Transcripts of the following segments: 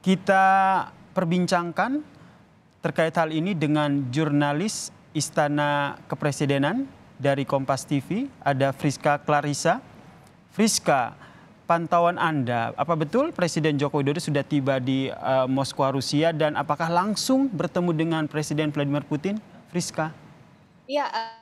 Kita perbincangkan terkait hal ini dengan jurnalis Istana Kepresidenan dari Kompas TV, ada Friska Clarissa. Friska, pantauan Anda, apa betul Presiden Joko Widodo sudah tiba di uh, Moskwa, Rusia dan apakah langsung bertemu dengan Presiden Vladimir Putin? Friska. Iya, uh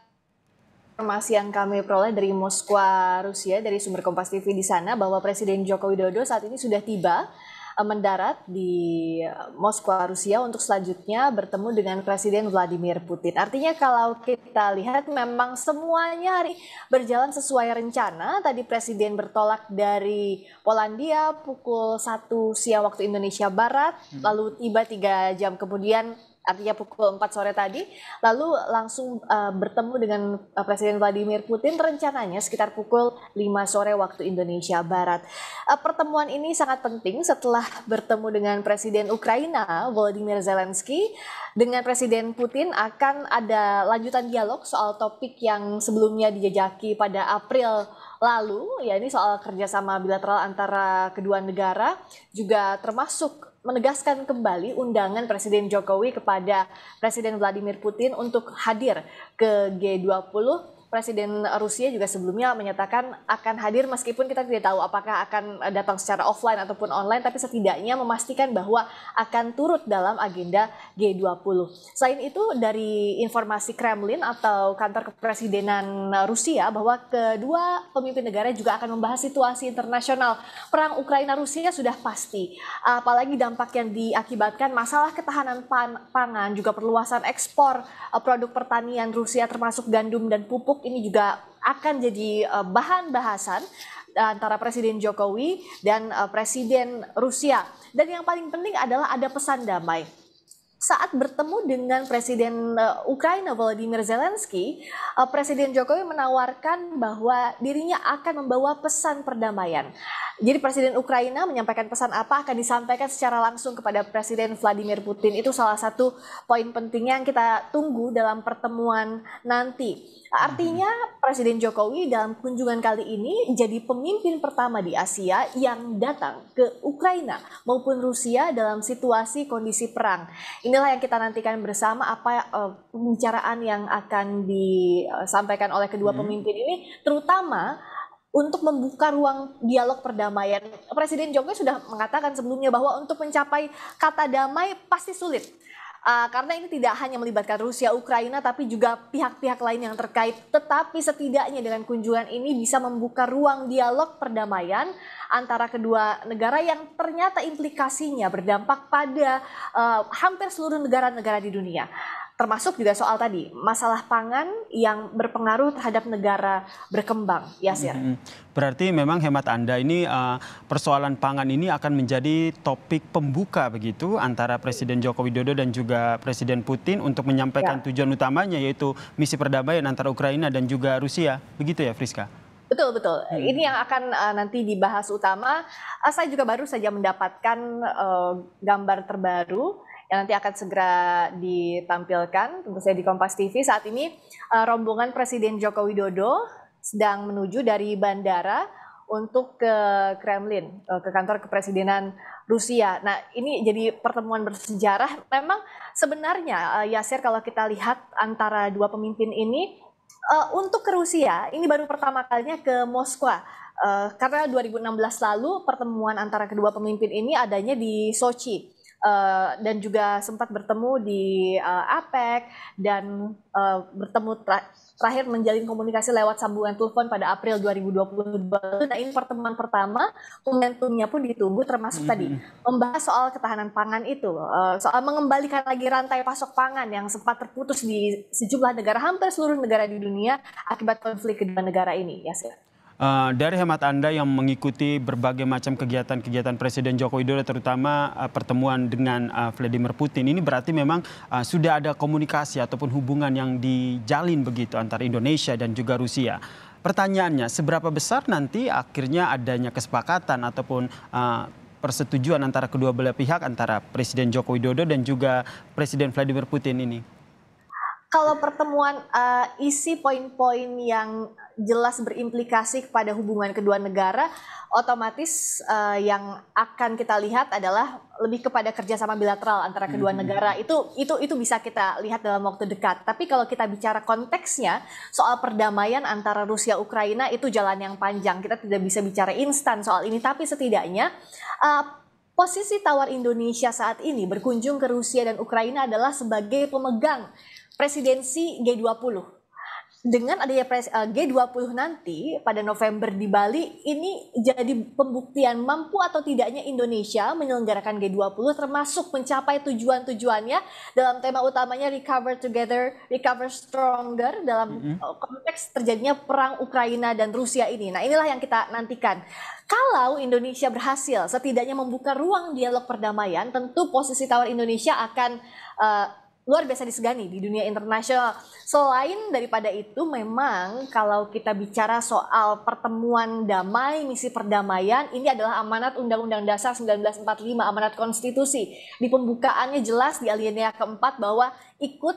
informasi yang kami peroleh dari Moskwa, Rusia, dari sumber Kompas TV di sana bahwa Presiden Joko Widodo saat ini sudah tiba Eh, mendarat di eh, Moskwa, Rusia untuk selanjutnya bertemu dengan Presiden Vladimir Putin. Artinya kalau kita lihat memang semuanya hari berjalan sesuai rencana. Tadi Presiden bertolak dari Polandia pukul 1 siang waktu Indonesia Barat, hmm. lalu tiba tiga jam kemudian artinya pukul 4 sore tadi, lalu langsung uh, bertemu dengan uh, Presiden Vladimir Putin rencananya sekitar pukul 5 sore waktu Indonesia Barat. Uh, pertemuan ini sangat penting setelah bertemu dengan Presiden Ukraina Volodymyr Zelensky dengan Presiden Putin akan ada lanjutan dialog soal topik yang sebelumnya dijajaki pada April lalu, ya ini soal kerjasama bilateral antara kedua negara, juga termasuk menegaskan kembali undangan Presiden Jokowi kepada Presiden Vladimir Putin untuk hadir ke G20 Presiden Rusia juga sebelumnya menyatakan akan hadir meskipun kita tidak tahu apakah akan eh, datang secara offline ataupun online tapi setidaknya memastikan bahwa akan turut dalam agenda G20. Selain itu dari informasi Kremlin atau kantor kepresidenan Rusia bahwa kedua pemimpin negara juga akan membahas situasi internasional perang Ukraina Rusia sudah pasti apalagi dampak yang diakibatkan masalah ketahanan pangan juga perluasan ekspor eh, produk pertanian Rusia termasuk gandum dan pupuk Facebook ini juga akan jadi eh, bahan bahasan eh, antara Presiden Jokowi dan eh, Presiden Rusia. Dan yang paling penting adalah ada pesan damai saat bertemu dengan Presiden Ukraina Volodymyr Zelensky, Presiden Jokowi menawarkan bahwa dirinya akan membawa pesan perdamaian. Jadi Presiden Ukraina menyampaikan pesan apa akan disampaikan secara langsung kepada Presiden Vladimir Putin. Itu salah satu poin pentingnya yang kita tunggu dalam pertemuan nanti. Artinya Presiden Jokowi dalam kunjungan kali ini jadi pemimpin pertama di Asia yang datang ke Ukraina maupun Rusia dalam situasi kondisi perang. Inilah yang kita nantikan bersama apa eh, pembicaraan yang akan disampaikan oleh kedua hmm. pemimpin ini terutama untuk membuka ruang dialog perdamaian. Presiden Jokowi sudah mengatakan sebelumnya bahwa untuk mencapai kata damai pasti sulit. Uh, karena ini tidak hanya melibatkan Rusia, Ukraina, tapi juga pihak-pihak lain yang terkait. Tetapi setidaknya dengan kunjungan ini bisa membuka ruang dialog perdamaian antara kedua negara yang ternyata implikasinya berdampak pada uh, hampir seluruh negara-negara di dunia termasuk juga soal tadi masalah pangan yang berpengaruh terhadap negara berkembang, Yasir. Berarti memang hemat Anda ini eh, persoalan pangan ini akan menjadi topik pembuka begitu antara Presiden Joko Widodo dan juga Presiden Putin untuk menyampaikan ya. tujuan utamanya yaitu misi perdamaian antara Ukraina dan juga Rusia, begitu ya, Friska? Betul betul. Hmm. Ini yang akan uh, nanti dibahas utama. Uh, saya juga baru saja mendapatkan uh, gambar terbaru yang nanti akan segera ditampilkan tentu saja di Kompas TV. Saat ini uh, rombongan Presiden Joko Widodo sedang menuju dari bandara untuk ke Kremlin, uh, ke kantor kepresidenan Rusia. Nah, ini jadi pertemuan bersejarah. Memang sebenarnya uh, Yasir kalau kita lihat antara dua pemimpin ini uh, untuk ke Rusia, ini baru pertama kalinya ke Moskwa. Uh, karena 2016 lalu pertemuan antara kedua pemimpin ini adanya di Sochi. Eh, dan juga sempat bertemu di uh, APEC dan uh, bertemu tra terakhir menjalin komunikasi lewat sambungan telepon pada April 2022. Nah ini pertemuan pertama, momentumnya pun ditunggu termasuk mm -hmm. tadi mm-hmm. membahas soal ketahanan pangan itu, soal mengembalikan lagi rantai pasok pangan yang sempat terputus di sejumlah negara hampir seluruh negara di dunia akibat konflik kedua negara ini. Ya, sir. Eh, dari hemat Anda yang mengikuti berbagai macam kegiatan-kegiatan Presiden Joko Widodo, terutama uh, pertemuan dengan uh, Vladimir Putin, ini berarti memang uh, sudah ada komunikasi ataupun hubungan yang dijalin begitu antara Indonesia dan juga Rusia. Pertanyaannya, seberapa besar nanti akhirnya adanya kesepakatan ataupun uh, persetujuan antara kedua belah pihak, antara Presiden Joko Widodo dan juga Presiden Vladimir Putin ini? kalau pertemuan uh, isi poin-poin yang jelas berimplikasi kepada hubungan kedua negara, otomatis uh, yang akan kita lihat adalah lebih kepada kerjasama bilateral antara kedua hmm. negara. Itu itu itu bisa kita lihat dalam waktu dekat. Tapi kalau kita bicara konteksnya soal perdamaian antara Rusia Ukraina itu jalan yang panjang. Kita tidak bisa bicara instan soal ini. Tapi setidaknya uh, posisi tawar Indonesia saat ini berkunjung ke Rusia dan Ukraina adalah sebagai pemegang presidensi G20 dengan adanya eh, G20 nanti pada November di Bali ini jadi pembuktian mampu atau tidaknya Indonesia menyelenggarakan G20 termasuk mencapai tujuan-tujuannya dalam tema utamanya recover together, recover stronger dalam mm-hmm. eh, konteks terjadinya perang Ukraina dan Rusia ini. Nah, inilah yang kita nantikan. Kalau Indonesia berhasil setidaknya membuka ruang dialog perdamaian, tentu posisi tawar Indonesia akan eh, luar biasa disegani di dunia internasional. Selain daripada itu memang kalau kita bicara soal pertemuan damai, misi perdamaian, ini adalah amanat Undang-Undang Dasar 1945, amanat konstitusi. Di pembukaannya jelas di alinea keempat bahwa ikut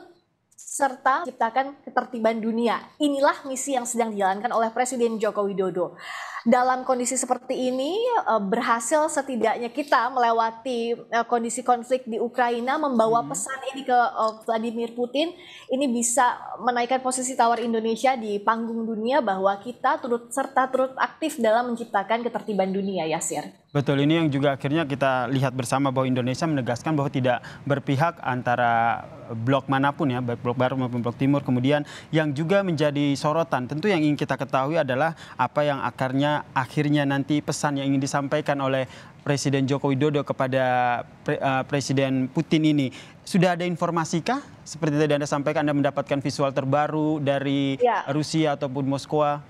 serta ciptakan ketertiban dunia. Inilah misi yang sedang dijalankan oleh Presiden Joko Widodo dalam kondisi seperti ini eh, berhasil setidaknya kita melewati eh, kondisi konflik di Ukraina membawa hmm. pesan ini ke eh, Vladimir Putin ini bisa menaikkan posisi tawar Indonesia di panggung dunia bahwa kita turut serta turut aktif dalam menciptakan ketertiban dunia Yasir. Betul ini yang juga akhirnya kita lihat bersama bahwa Indonesia menegaskan bahwa tidak berpihak antara blok manapun ya baik blok barat maupun blok timur kemudian yang juga menjadi sorotan tentu yang ingin kita ketahui adalah apa yang akarnya akhirnya nanti pesan yang ingin disampaikan oleh Presiden Joko Widodo kepada Pre, uh, Presiden Putin ini. Sudah ada informasikah? Seperti tadi Anda sampaikan, Anda mendapatkan visual terbaru dari ya. Rusia ataupun Moskwa?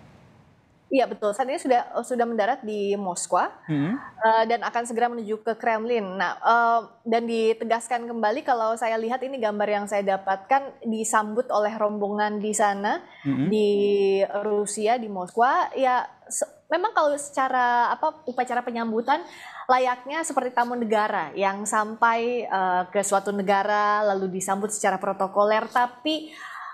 Iya betul. Saat ini sudah sudah mendarat di Moskwa hmm. uh, dan akan segera menuju ke Kremlin. Nah uh, dan ditegaskan kembali kalau saya lihat ini gambar yang saya dapatkan disambut oleh rombongan di sana hmm. di Rusia di Moskwa. Ya memang kalau secara apa upacara penyambutan layaknya seperti tamu negara yang sampai uh, ke suatu negara lalu disambut secara protokoler tapi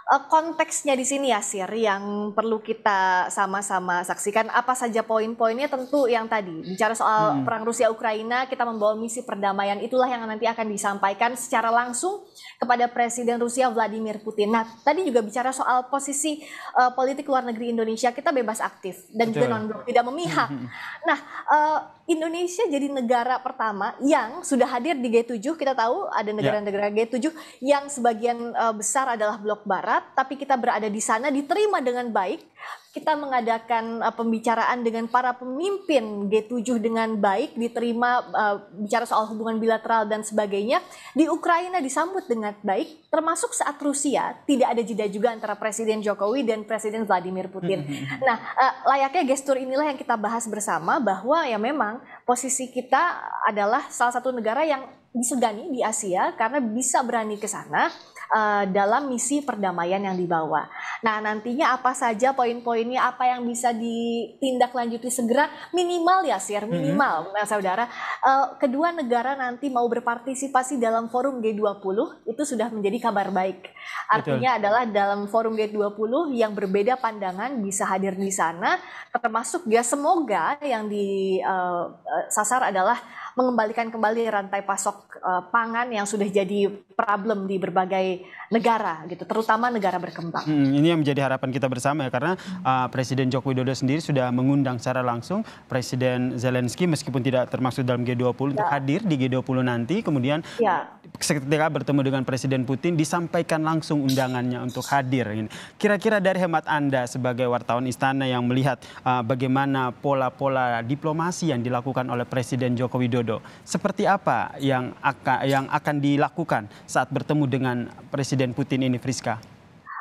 Eh, konteksnya di sini ya Sir yang perlu kita sama-sama saksikan apa saja poin-poinnya tentu yang tadi bicara soal hmm. perang Rusia Ukraina kita membawa misi perdamaian itulah yang nanti akan disampaikan secara langsung kepada Presiden Rusia Vladimir Putin. Nah, tadi juga bicara soal posisi uh, politik luar negeri Indonesia kita bebas aktif dan Betul. juga non blok tidak memihak. Hmm. nah, uh, Indonesia jadi negara pertama yang sudah hadir di G7. Kita tahu ada ya. negara-negara G7 yang sebagian eh, besar adalah blok barat, tapi kita berada di sana diterima dengan baik kita mengadakan uh, pembicaraan dengan para pemimpin G7 dengan baik, diterima uh, bicara soal hubungan bilateral dan sebagainya, di Ukraina disambut dengan baik, termasuk saat Rusia tidak ada jeda juga antara Presiden Jokowi dan Presiden Vladimir Putin. Hmm, hmm, hmm. Nah, uh, layaknya gestur inilah yang kita bahas bersama bahwa ya memang posisi kita adalah salah satu negara yang disegani di Asia karena bisa berani ke sana uh, dalam misi perdamaian yang dibawa. Nah, nantinya apa saja poin-poinnya, apa yang bisa ditindaklanjuti segera minimal ya, Sir, mm-hmm. minimal, mm -hmm. saudara. Uh, kedua negara nanti mau berpartisipasi dalam forum G20 itu sudah menjadi kabar baik. Artinya Betul. adalah dalam forum G20 yang berbeda pandangan bisa hadir di sana, termasuk ya semoga yang di eh, sasar adalah mengembalikan kembali rantai pasok pangan yang sudah jadi problem di berbagai negara gitu, terutama negara berkembang. Hmm, ini yang menjadi harapan kita bersama ya karena hmm. uh, Presiden Joko Widodo sendiri sudah mengundang secara langsung Presiden Zelensky meskipun tidak termasuk dalam G20 ya. untuk hadir di G20 nanti. Kemudian ya. ketika bertemu dengan Presiden Putin disampaikan langsung undangannya untuk hadir. Kira-kira dari hemat Anda sebagai wartawan istana yang melihat uh, bagaimana pola-pola diplomasi yang dilakukan oleh Presiden Joko Widodo, seperti apa yang akan yang akan dilakukan saat bertemu dengan Presiden Putin ini, Friska?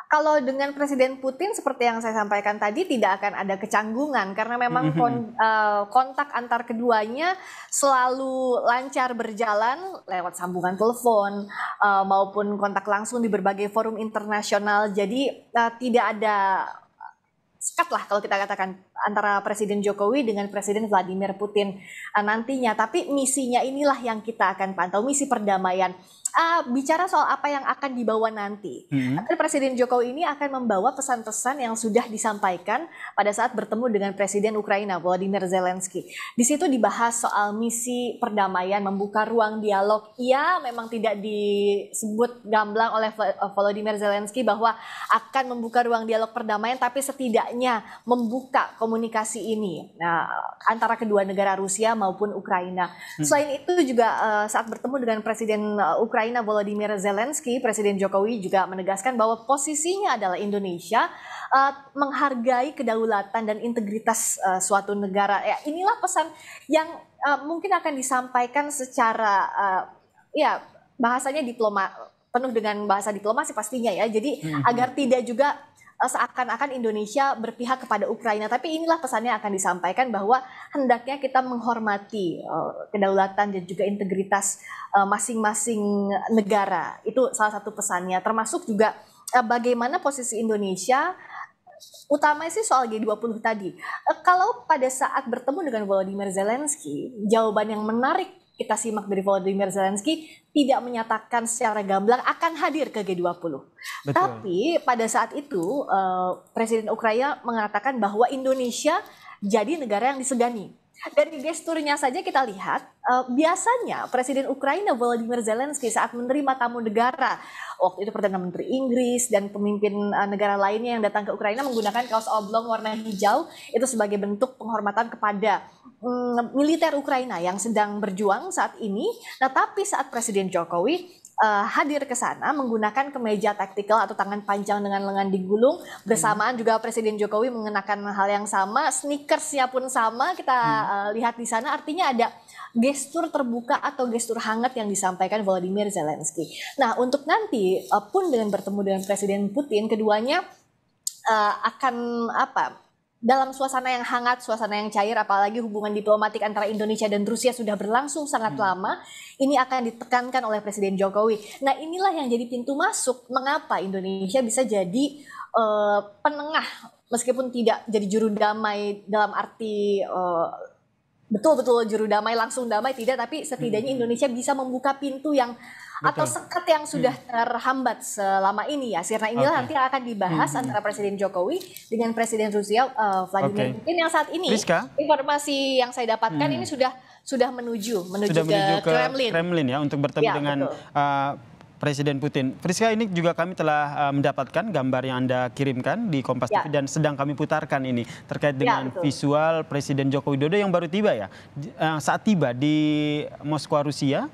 Kalau dengan Presiden Putin seperti yang saya sampaikan tadi tidak akan ada kecanggungan karena memang mhm, kon, uh, kontak antar keduanya selalu lancar berjalan lewat sambungan telepon eh, maupun kontak langsung di berbagai forum internasional. Jadi eh, tidak ada sekat lah kalau kita katakan antara Presiden Jokowi dengan Presiden Vladimir Putin nantinya. Tapi misinya inilah yang kita akan pantau, misi perdamaian uh, bicara soal apa yang akan dibawa nanti. Hmm. Presiden Jokowi ini akan membawa pesan-pesan yang sudah disampaikan pada saat bertemu dengan Presiden Ukraina Volodymyr Zelensky. Di situ dibahas soal misi perdamaian, membuka ruang dialog. Ia memang tidak disebut gamblang oleh eh, Volodymyr Zelensky bahwa akan membuka ruang dialog perdamaian, tapi setidaknya membuka komunikasi ini nah, antara kedua negara Rusia maupun Ukraina. Hmm. Selain itu juga uh, saat bertemu dengan Presiden eh, Ukraina Ukraina Volodymyr Zelensky, Presiden Jokowi juga menegaskan bahwa posisinya adalah Indonesia uh, menghargai kedaulatan dan integritas uh, suatu negara. Ya, inilah pesan yang uh, mungkin akan disampaikan secara uh, ya bahasanya diploma penuh dengan bahasa diplomasi pastinya ya. Jadi hmm. agar tidak juga Eh, seakan-akan Indonesia berpihak kepada Ukraina. Tapi inilah pesannya akan disampaikan bahwa hendaknya kita menghormati eh, kedaulatan dan juga integritas eh, masing-masing negara. Itu salah satu pesannya. Termasuk juga bagaimana posisi Indonesia utama sih soal G20 tadi. Kalau pada saat bertemu dengan Volodymyr Zelensky, jawaban yang menarik kita simak dari Volodymyr Zelensky tidak menyatakan secara gamblang akan hadir ke G20. Betul. Tapi pada saat itu eh, Presiden Ukraina mengatakan bahwa Indonesia jadi negara yang disegani dari gesturnya saja kita lihat, uh, biasanya Presiden Ukraina Volodymyr Zelensky saat menerima tamu negara, waktu itu Perdana Menteri Inggris dan pemimpin uh, negara lainnya yang datang ke Ukraina menggunakan kaos oblong warna hijau, itu sebagai bentuk penghormatan kepada um, militer Ukraina yang sedang berjuang saat ini. Nah, tapi saat Presiden Jokowi uh, hadir ke sana menggunakan kemeja taktikal atau tangan panjang dengan lengan digulung bersamaan hmm. juga Presiden Jokowi mengenakan hal yang sama sneakersnya pun sama kita hmm. uh, lihat di sana artinya ada gestur terbuka atau gestur hangat yang disampaikan Volodymyr Zelensky. Nah untuk nanti uh, pun dengan bertemu dengan Presiden Putin keduanya uh, akan apa dalam suasana yang hangat, suasana yang cair, apalagi hubungan diplomatik antara Indonesia dan Rusia sudah berlangsung sangat hmm. lama, ini akan ditekankan oleh Presiden Jokowi. Nah, inilah yang jadi pintu masuk mengapa Indonesia bisa jadi uh, penengah, meskipun tidak jadi juru damai dalam arti eh, betul-betul uh, juru damai langsung damai tidak, tapi setidaknya hmm. Indonesia bisa membuka pintu yang atau sekat yang sudah hmm. terhambat selama ini ya. Karena inilah okay. nanti akan dibahas hmm. antara Presiden Jokowi dengan Presiden Rusia uh, eh, Vladimir okay. Putin yang saat ini Rizka? informasi yang saya dapatkan hmm. ini sudah sudah menuju menuju, sudah menuju ke Kremlin. Kremlin ya untuk bertemu ya, dengan eh, Presiden Putin. Friska ini juga kami telah uh, mendapatkan gambar yang Anda kirimkan di Kompas ya. dan sedang kami putarkan ini terkait ya, dengan ya, visual Presiden Joko Widodo yang baru tiba ya. Uh, saat tiba di Moskwa Rusia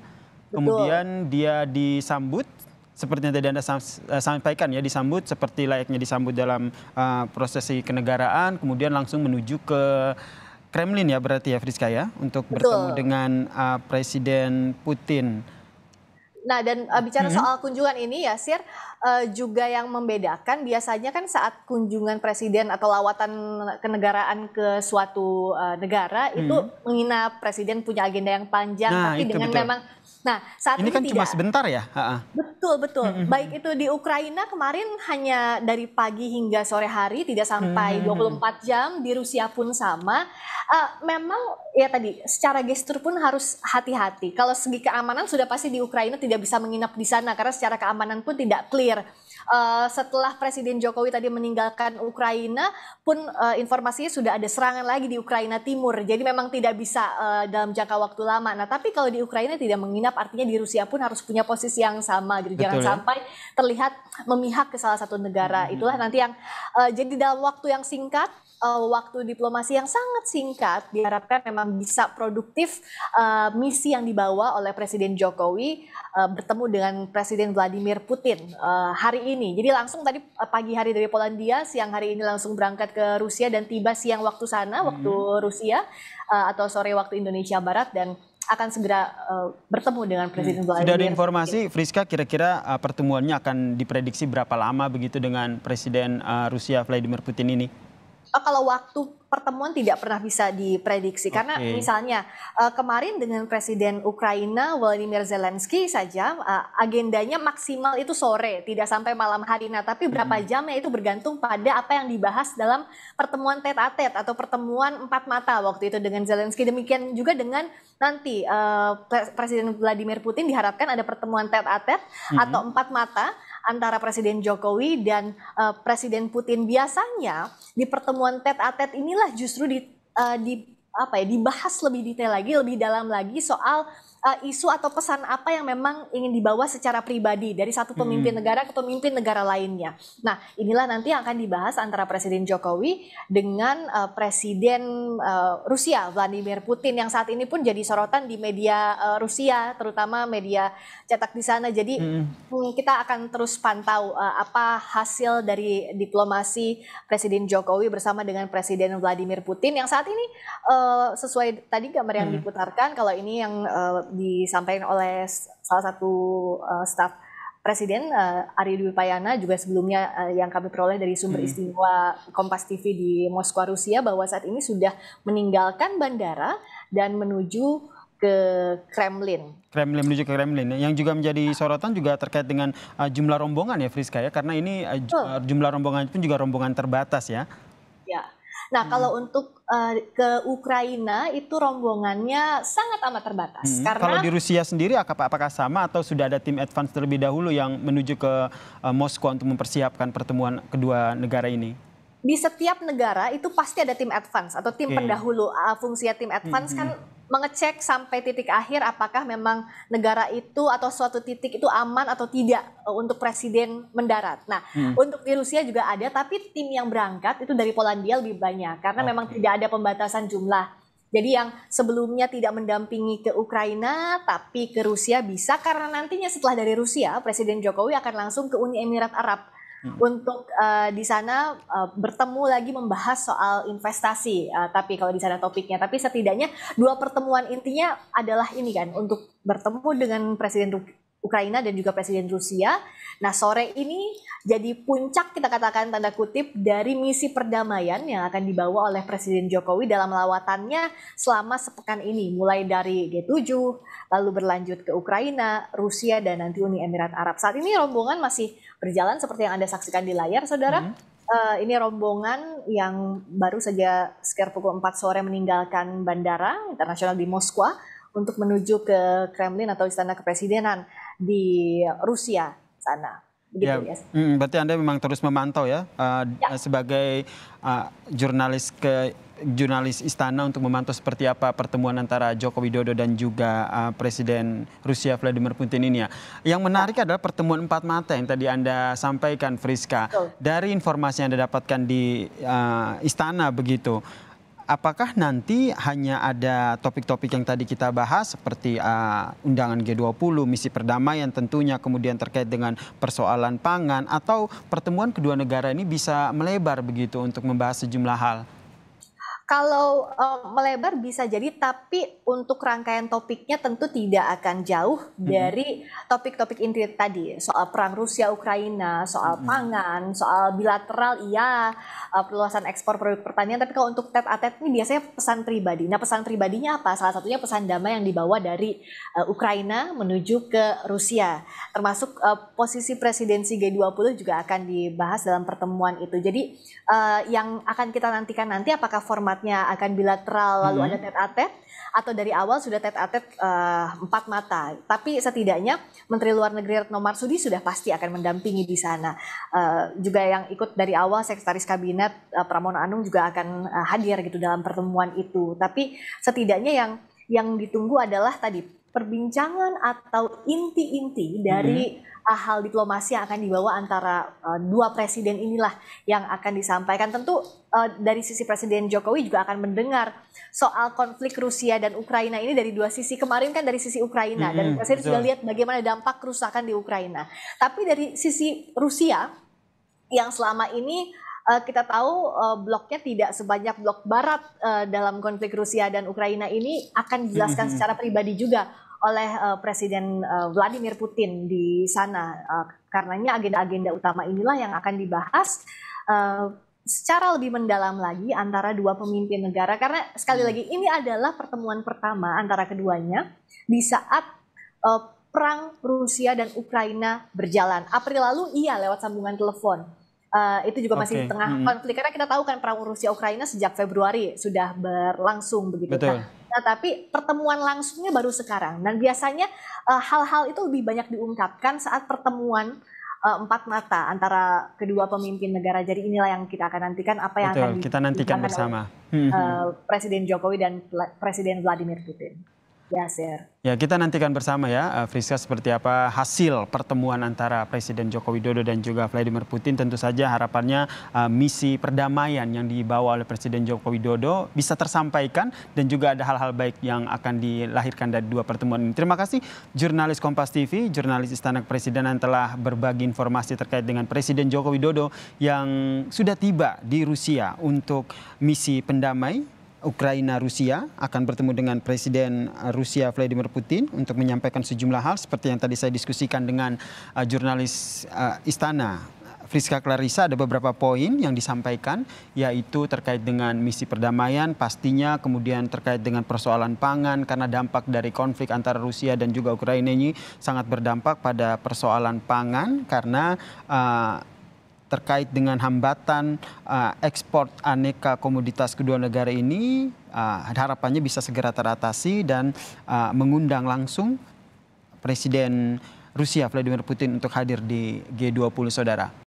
kemudian dia disambut seperti yang tadi Anda eh, sampaikan ya disambut seperti layaknya disambut dalam uh, prosesi kenegaraan kemudian langsung menuju ke Kremlin ya berarti ya Friska ya untuk Betul. bertemu dengan uh, Presiden Putin. Nah dan uh, bicara mm -hmm. soal kunjungan ini ya Sir uh, juga yang membedakan biasanya kan saat kunjungan presiden atau lawatan kenegaraan ke suatu uh, negara hmm. itu menginap presiden punya agenda yang panjang nah, tapi dengan betul. memang Nah, saat ini, ini kan tidak. cuma sebentar ya. Ha-ha. Betul betul. hmm, hmm Baik hmm. itu di Ukraina kemarin hanya dari pagi hingga sore hari tidak sampai hmm, dua hmm 24 jam. Di Rusia pun sama. Uh, memang ya tadi secara gestur pun harus hati-hati. Kalau segi keamanan sudah pasti di Ukraina tidak bisa menginap di sana karena secara keamanan pun tidak clear maneira uh, setelah Presiden Jokowi tadi meninggalkan Ukraina pun uh, informasinya sudah ada serangan lagi di Ukraina Timur. Jadi memang tidak bisa uh, dalam jangka waktu lama. Nah, tapi kalau di Ukraina tidak menginap artinya di Rusia pun harus punya posisi yang sama gitu. Betul, Jangan ya? sampai terlihat memihak ke salah satu negara. Hmm. Itulah nanti yang uh, jadi dalam waktu yang singkat waktu diplomasi yang sangat singkat diharapkan memang bisa produktif uh, misi yang dibawa oleh Presiden Jokowi uh, bertemu dengan Presiden Vladimir Putin uh, hari ini ini. Jadi langsung tadi eh, pagi hari dari Polandia, siang hari ini langsung berangkat ke Rusia dan tiba siang waktu sana, hmm. waktu Rusia uh, atau sore waktu Indonesia Barat dan akan segera uh, bertemu dengan hmm. Presiden Vladimir. Sudah ada informasi, Friska, kira-kira uh, pertemuannya akan diprediksi berapa lama begitu dengan Presiden uh, Rusia Vladimir Putin ini? Eh, kalau waktu pertemuan tidak pernah bisa diprediksi okay. karena misalnya eh, kemarin dengan presiden Ukraina Volodymyr Zelensky saja eh, agendanya maksimal itu sore tidak sampai malam hari nah tapi berapa hmm. jamnya itu bergantung pada apa yang dibahas dalam pertemuan tete-a-tete atau pertemuan empat mata waktu itu dengan Zelensky demikian juga dengan nanti presiden Vladimir Putin diharapkan ada pertemuan tete-a-tete hmm. atau empat mata antara Presiden Jokowi dan uh, Presiden Putin. Biasanya di pertemuan tet a tet inilah justru di, uh, di apa ya dibahas lebih detail lagi, lebih dalam lagi soal uh, isu atau pesan apa yang memang ingin dibawa secara pribadi dari satu hmm. pemimpin hmm. negara ke pemimpin negara lainnya. Nah, inilah nanti yang akan dibahas antara Presiden Jokowi dengan uh, Presiden uh, Rusia Vladimir Putin yang saat ini pun jadi sorotan di media uh, Rusia, terutama media cetak di sana. Jadi hmm. hmm kita akan terus pantau uh, apa hasil dari diplomasi Presiden Jokowi bersama dengan Presiden Vladimir Putin yang saat ini uh, sesuai tadi gambar yang hmm. diputarkan kalau ini yang uh, disampaikan oleh salah satu uh, staf Presiden uh, Ari Dwi Payana juga sebelumnya uh, yang kami peroleh dari sumber hmm. istimewa Kompas TV di Moskwa Rusia bahwa saat ini sudah meninggalkan bandara dan menuju ke Kremlin. Kremlin menuju ke Kremlin. Yang juga menjadi sorotan juga terkait dengan uh, jumlah rombongan ya Friska ya karena ini uh, jumlah rombongan pun juga rombongan terbatas ya. Ya. Nah, hmm. kalau untuk uh, ke Ukraina itu rombongannya sangat amat terbatas. Hmm. Karena kalau di Rusia sendiri apakah, sama atau sudah ada tim advance terlebih dahulu yang menuju ke uh, Moskow untuk mempersiapkan pertemuan kedua negara ini? Di setiap negara itu pasti ada tim advance atau tim okay. pendahulu. Uh, fungsinya tim advance hmm. kan hmm mengecek sampai titik akhir apakah memang negara itu atau suatu titik itu aman atau tidak e, untuk presiden mendarat. Nah, hmm. untuk di Rusia juga ada, tapi tim yang berangkat itu dari Polandia lebih banyak karena okay. memang tidak ada pembatasan jumlah. Jadi yang sebelumnya tidak mendampingi ke Ukraina tapi ke Rusia bisa karena nantinya setelah dari Rusia Presiden Jokowi akan langsung ke Uni Emirat Arab hmm. untuk uh, di sana uh, bertemu lagi membahas soal investasi. Uh, tapi kalau di sana topiknya, tapi setidaknya dua pertemuan intinya adalah ini kan untuk bertemu dengan Presiden Ukraina dan juga Presiden Rusia. Nah sore ini jadi puncak kita katakan tanda kutip dari misi perdamaian yang akan dibawa oleh Presiden Jokowi dalam lawatannya selama sepekan ini. Mulai dari G7, lalu berlanjut ke Ukraina, Rusia, dan nanti Uni Emirat Arab. Saat ini rombongan masih berjalan seperti yang Anda saksikan di layar, Saudara. Hmm. Uh, ini rombongan yang baru saja sekitar pukul 4 sore meninggalkan bandara internasional di Moskwa untuk menuju ke Kremlin atau Istana Kepresidenan di Rusia sana. Ya, gitu, ya, yes. Hmm, berarti Anda memang terus memantau ya, uh, ya. sebagai uh, jurnalis ke jurnalis istana untuk memantau seperti apa pertemuan antara Joko Widodo dan juga uh, Presiden Rusia Vladimir Putin ini ya. Yang menarik ya. adalah pertemuan empat mata yang tadi Anda sampaikan Friska. Betul. Dari informasi yang Anda dapatkan di uh, istana begitu apakah nanti hanya ada topik-topik yang tadi kita bahas seperti uh, undangan G20, misi perdamaian tentunya kemudian terkait dengan persoalan pangan atau pertemuan kedua negara ini bisa melebar begitu untuk membahas sejumlah hal? Kalau um, melebar bisa jadi, tapi untuk rangkaian topiknya tentu tidak akan jauh hmm. dari topik-topik inti tadi, soal perang Rusia Ukraina, soal hmm. pangan, soal bilateral, iya, uh, perluasan ekspor produk pertanian. Tapi kalau untuk tet a ini biasanya pesan pribadi. Nah, pesan pribadinya apa? Salah satunya pesan damai yang dibawa dari uh, Ukraina menuju ke Rusia, termasuk uh, posisi presidensi G20 juga akan dibahas dalam pertemuan itu. Jadi uh, yang akan kita nantikan nanti apakah format sifatnya akan bilateral lalu hmm. ada tet-a-tet atau dari awal sudah tet-a-tet eh, empat mata. Tapi setidaknya Menteri Luar Negeri Retno Marsudi sudah pasti akan mendampingi di sana. Uh, juga yang ikut dari awal Sekretaris Kabinet uh, Pramono Anung juga akan uh, hadir gitu dalam pertemuan itu. Tapi setidaknya yang yang ditunggu adalah tadi perbincangan atau inti-inti dari hmm. hal diplomasi yang akan dibawa antara uh, dua presiden inilah yang akan disampaikan. Tentu uh, dari sisi Presiden Jokowi juga akan mendengar soal konflik Rusia dan Ukraina ini dari dua sisi. Kemarin kan dari sisi Ukraina hmm, dan mm-hmm, Presiden betul. sudah lihat bagaimana dampak kerusakan di Ukraina. Tapi dari sisi Rusia yang selama ini uh, kita tahu uh, bloknya tidak sebanyak blok Barat uh, dalam konflik Rusia dan Ukraina ini akan dijelaskan mm-hmm. secara pribadi juga oleh uh, Presiden uh, Vladimir Putin di sana. Uh, karenanya agenda-agenda utama inilah yang akan dibahas uh, secara lebih mendalam lagi antara dua pemimpin negara. Karena sekali hmm. lagi ini adalah pertemuan pertama antara keduanya di saat uh, perang Rusia dan Ukraina berjalan. April lalu iya lewat sambungan telepon. Uh, itu juga masih okay. di tengah hmm. konflik karena kita tahu kan perang Rusia Ukraina sejak Februari sudah berlangsung begitu. Kan. Betul. Nah, nah tapi pertemuan langsungnya baru sekarang. Dan biasanya eh, hal-hal uh, itu lebih banyak diungkapkan saat pertemuan uh, empat mata antara kedua pemimpin negara. Jadi inilah yang kita akan nantikan apa yang Betul, akan kita nantikan bersama oleh, hmm. uh, Presiden Jokowi dan Presiden Vladimir Putin. Ya, Ya, kita nantikan bersama ya, eh, Friska, seperti apa hasil pertemuan antara Presiden Joko Widodo dan juga Vladimir Putin. Tentu saja harapannya uh, misi perdamaian yang dibawa oleh Presiden Joko Widodo bisa tersampaikan dan juga ada hal-hal baik yang akan dilahirkan dari dua pertemuan ini. Terima kasih jurnalis Kompas TV, jurnalis Istana Kepresidenan telah berbagi informasi terkait dengan Presiden Joko Widodo yang sudah tiba di Rusia untuk misi pendamai Ukraina Rusia akan bertemu dengan Presiden uh, Rusia Vladimir Putin untuk menyampaikan sejumlah hal seperti yang tadi saya diskusikan dengan uh, jurnalis uh, Istana Friska Clarissa ada beberapa poin yang disampaikan yaitu terkait dengan misi perdamaian pastinya kemudian terkait dengan persoalan pangan karena dampak dari konflik antara Rusia dan juga Ukraina ini sangat berdampak pada persoalan pangan karena uh, terkait dengan hambatan uh, ekspor aneka komoditas kedua negara ini uh, harapannya bisa segera teratasi dan uh, mengundang langsung Presiden Rusia Vladimir Putin untuk hadir di G20 Saudara.